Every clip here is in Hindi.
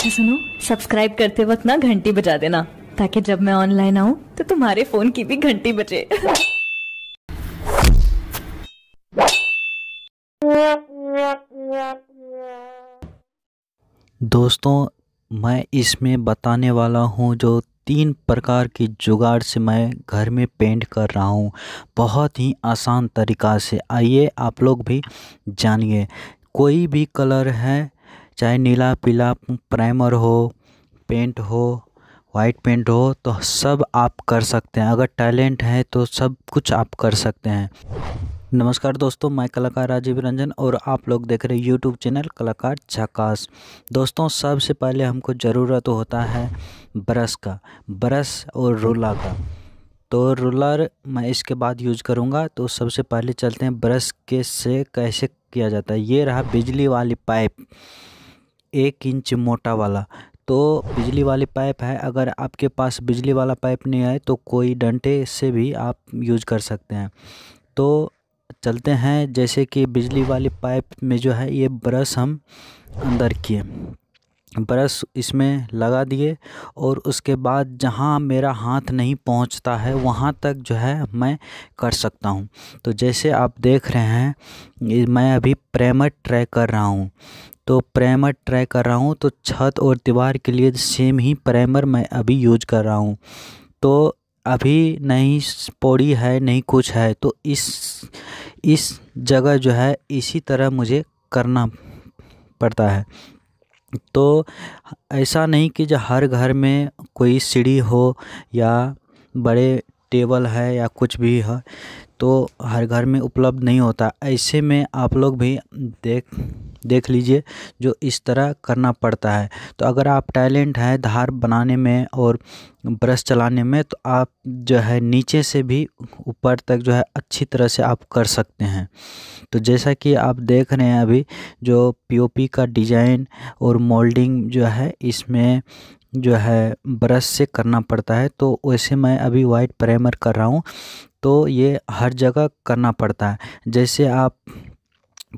अच्छा सुनो सब्सक्राइब करते वक्त ना घंटी बजा देना ताकि जब मैं ऑनलाइन आऊँ तो तुम्हारे फोन की भी घंटी बजे दोस्तों मैं इसमें बताने वाला हूँ जो तीन प्रकार की जुगाड़ से मैं घर में पेंट कर रहा हूँ बहुत ही आसान तरीका से आइए आप लोग भी जानिए कोई भी कलर है चाहे नीला पीला प्राइमर हो पेंट हो वाइट पेंट हो तो सब आप कर सकते हैं अगर टैलेंट है तो सब कुछ आप कर सकते हैं नमस्कार दोस्तों मैं कलाकार राजीव रंजन और आप लोग देख रहे हैं यूट्यूब चैनल कलाकार झकास दोस्तों सबसे पहले हमको ज़रूरत होता है ब्रश का ब्रश और रोला का तो रोलर मैं इसके बाद यूज करूँगा तो सबसे पहले चलते हैं ब्रश के से कैसे किया जाता है ये रहा बिजली वाली पाइप एक इंच मोटा वाला तो बिजली वाली पाइप है अगर आपके पास बिजली वाला पाइप नहीं है तो कोई डंटे से भी आप यूज कर सकते हैं तो चलते हैं जैसे कि बिजली वाली पाइप में जो है ये ब्रश हम अंदर किए ब्रश इसमें लगा दिए और उसके बाद जहाँ मेरा हाथ नहीं पहुँचता है वहाँ तक जो है मैं कर सकता हूँ तो जैसे आप देख रहे हैं मैं अभी प्रेमर ट्राई कर रहा हूँ तो प्राइमर ट्राई कर रहा हूँ तो छत और दीवार के लिए सेम ही प्राइमर मैं अभी यूज कर रहा हूँ तो अभी नहीं पौड़ी है नहीं कुछ है तो इस इस जगह जो है इसी तरह मुझे करना पड़ता है तो ऐसा नहीं कि जो हर घर में कोई सीढ़ी हो या बड़े टेबल है या कुछ भी है तो हर घर में उपलब्ध नहीं होता ऐसे में आप लोग भी देख देख लीजिए जो इस तरह करना पड़ता है तो अगर आप टैलेंट हैं धार बनाने में और ब्रश चलाने में तो आप जो है नीचे से भी ऊपर तक जो है अच्छी तरह से आप कर सकते हैं तो जैसा कि आप देख रहे हैं अभी जो पीओपी का डिज़ाइन और मोल्डिंग जो है इसमें जो है ब्रश से करना पड़ता है तो वैसे मैं अभी वाइट प्राइमर कर रहा हूँ तो ये हर जगह करना पड़ता है जैसे आप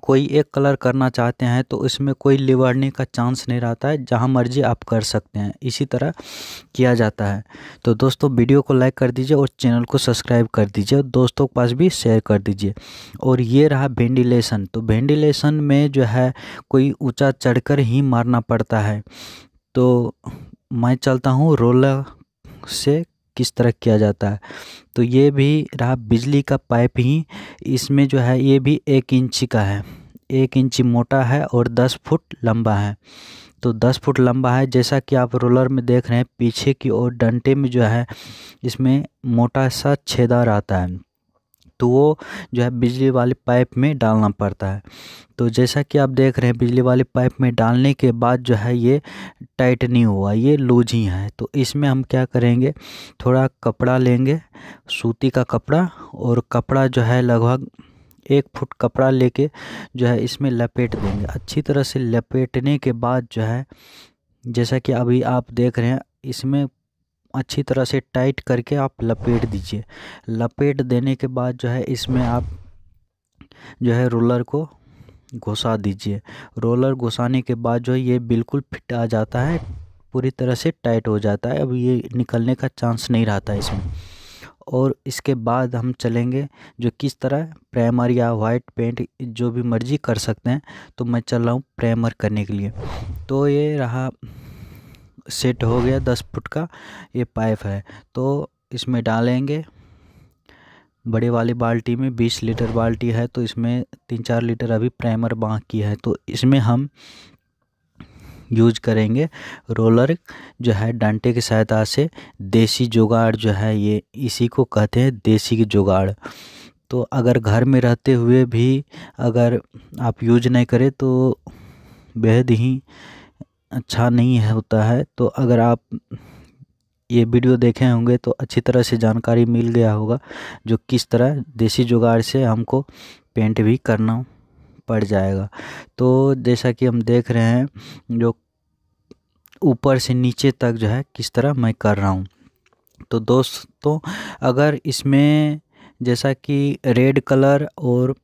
कोई एक कलर करना चाहते हैं तो इसमें कोई लिवड़ने का चांस नहीं रहता है जहाँ मर्जी आप कर सकते हैं इसी तरह किया जाता है तो दोस्तों वीडियो को लाइक कर दीजिए और चैनल को सब्सक्राइब कर दीजिए और दोस्तों के पास भी शेयर कर दीजिए और ये रहा वेंटिलेशन तो वेंटिलेशन में जो है कोई ऊँचा चढ़कर ही मारना पड़ता है तो मैं चलता हूँ रोलर से किस तरह किया जाता है तो ये भी रहा बिजली का पाइप ही इसमें जो है ये भी एक इंची का है एक इंची मोटा है और दस फुट लंबा है तो दस फुट लंबा है जैसा कि आप रोलर में देख रहे हैं पीछे की ओर डंटे में जो है इसमें मोटा सा छेदा रहता है तो वो जो है बिजली वाले पाइप में डालना पड़ता है तो जैसा कि आप देख रहे हैं बिजली वाले पाइप में डालने के बाद जो है ये टाइट नहीं हुआ ये लूज ही है तो इसमें हम क्या करेंगे थोड़ा कपड़ा लेंगे सूती का कपड़ा और कपड़ा जो है लगभग एक फुट कपड़ा लेके जो है इसमें लपेट देंगे अच्छी तरह से लपेटने के बाद जो है जैसा कि अभी आप देख रहे हैं इसमें अच्छी तरह से टाइट करके आप लपेट दीजिए लपेट देने के बाद जो है इसमें आप जो है रोलर को घुसा दीजिए रोलर घुसाने के बाद जो है ये बिल्कुल फिट आ जाता है पूरी तरह से टाइट हो जाता है अब ये निकलने का चांस नहीं रहता इसमें और इसके बाद हम चलेंगे जो किस तरह प्राइमर या वाइट पेंट जो भी मर्जी कर सकते हैं तो मैं चल रहा हूँ प्राइमर करने के लिए तो ये रहा सेट हो गया दस फुट का ये पाइप है तो इसमें डालेंगे बड़े वाली बाल्टी में बीस लीटर बाल्टी है तो इसमें तीन चार लीटर अभी प्राइमर बाकी है तो इसमें हम यूज करेंगे रोलर जो है डांटे की सहायता से देसी जुगाड़ जो है ये इसी को कहते हैं देसी की जुगाड़ तो अगर घर में रहते हुए भी अगर आप यूज नहीं करें तो बेहद ही अच्छा नहीं है होता है तो अगर आप ये वीडियो देखे होंगे तो अच्छी तरह से जानकारी मिल गया होगा जो किस तरह देसी जुगाड़ से हमको पेंट भी करना पड़ जाएगा तो जैसा कि हम देख रहे हैं जो ऊपर से नीचे तक जो है किस तरह मैं कर रहा हूँ तो दोस्तों अगर इसमें जैसा कि रेड कलर और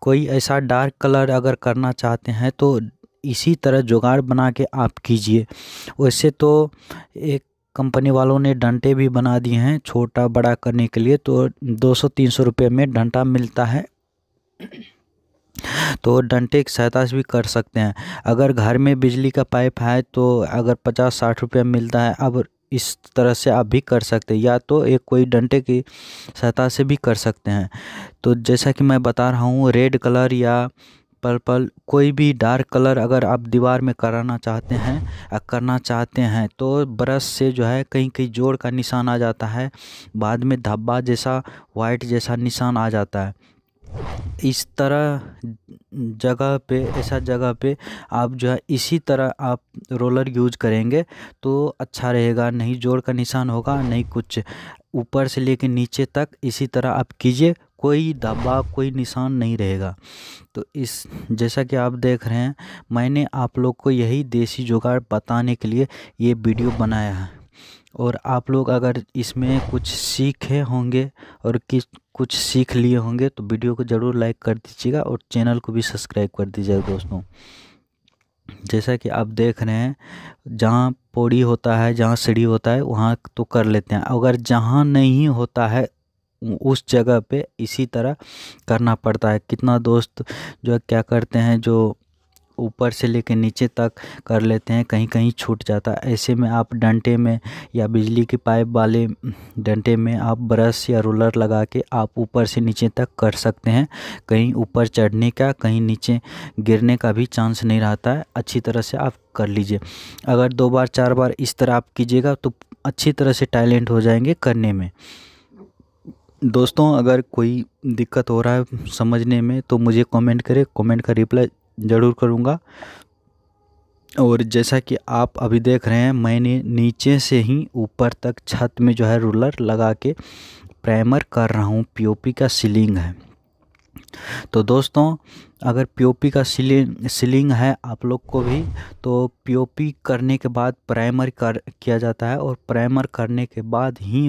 कोई ऐसा डार्क कलर अगर करना चाहते हैं तो इसी तरह जुगाड़ बना के आप कीजिए वैसे तो एक कंपनी वालों ने डंटे भी बना दिए हैं छोटा बड़ा करने के लिए तो 200-300 सौ रुपये में डंटा मिलता है तो डंटे की सहायता से भी कर सकते हैं अगर घर में बिजली का पाइप है तो अगर पचास साठ रुपया मिलता है अब इस तरह से आप भी कर सकते हैं या तो एक कोई डंटे की सहायता से भी कर सकते हैं तो जैसा कि मैं बता रहा हूँ रेड कलर या पर्पल कोई भी डार्क कलर अगर आप दीवार में कराना चाहते हैं करना चाहते हैं तो ब्रश से जो है कहीं कहीं जोड़ का निशान आ जाता है बाद में धब्बा जैसा वाइट जैसा निशान आ जाता है इस तरह जगह पे ऐसा जगह पे आप जो है इसी तरह आप रोलर यूज करेंगे तो अच्छा रहेगा नहीं जोड़ का निशान होगा नहीं कुछ ऊपर से लेकर नीचे तक इसी तरह आप कीजिए कोई धब्बा कोई निशान नहीं रहेगा तो इस जैसा कि आप देख रहे हैं मैंने आप लोग को यही देसी जुगाड़ बताने के लिए ये वीडियो बनाया है और आप लोग अगर इसमें कुछ सीखे होंगे और किस कुछ सीख लिए होंगे तो वीडियो को ज़रूर लाइक कर दीजिएगा और चैनल को भी सब्सक्राइब कर दीजिएगा दोस्तों जैसा कि आप देख रहे हैं जहाँ पौड़ी होता है जहाँ सीढ़ी होता है वहाँ तो कर लेते हैं अगर जहाँ नहीं होता है उस जगह पे इसी तरह करना पड़ता है कितना दोस्त जो है क्या करते हैं जो ऊपर से लेकर नीचे तक कर लेते हैं कहीं कहीं छूट जाता है ऐसे में आप डंटे में या बिजली की पाइप वाले डंटे में आप ब्रश या रोलर लगा के आप ऊपर से नीचे तक कर सकते हैं कहीं ऊपर चढ़ने का कहीं नीचे गिरने का भी चांस नहीं रहता है अच्छी तरह से आप कर लीजिए अगर दो बार चार बार इस तरह आप कीजिएगा तो अच्छी तरह से टैलेंट हो जाएंगे करने में दोस्तों अगर कोई दिक्कत हो रहा है समझने में तो मुझे कमेंट करें कमेंट का रिप्लाई ज़रूर करूँगा और जैसा कि आप अभी देख रहे हैं मैंने नीचे से ही ऊपर तक छत में जो है रूलर लगा के प्राइमर कर रहा हूँ पीओपी का सीलिंग है तो दोस्तों अगर पीओपी का सीलिंग सीलिंग है आप लोग को भी तो पीओपी करने के बाद प्राइमर कर किया जाता है और प्राइमर करने के बाद ही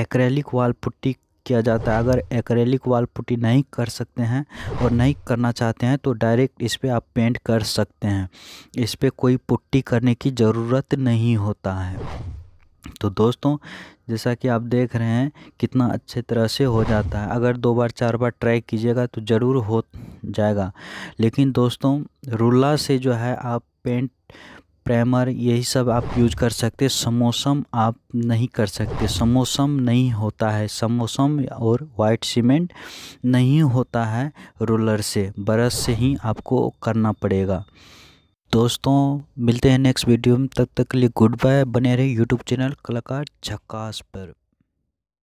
एक्रेलिक वाल पुट्टी किया जाता है अगर एक्रेलिक वाल पुट्टी नहीं कर सकते हैं और नहीं करना चाहते हैं तो डायरेक्ट इस पर आप पेंट कर सकते हैं इस पर कोई पुट्टी करने की ज़रूरत नहीं होता है तो दोस्तों जैसा कि आप देख रहे हैं कितना अच्छे तरह से हो जाता है अगर दो बार चार बार ट्राई कीजिएगा तो ज़रूर हो जाएगा लेकिन दोस्तों रूला से जो है आप पेंट प्रेमर यही सब आप यूज कर सकते समोसम आप नहीं कर सकते समोसम नहीं होता है समोसम और वाइट सीमेंट नहीं होता है रोलर से ब्रश से ही आपको करना पड़ेगा दोस्तों मिलते हैं नेक्स्ट वीडियो में तब तक के लिए गुड बाय बने रहे यूट्यूब चैनल कलाकार झक्कास पर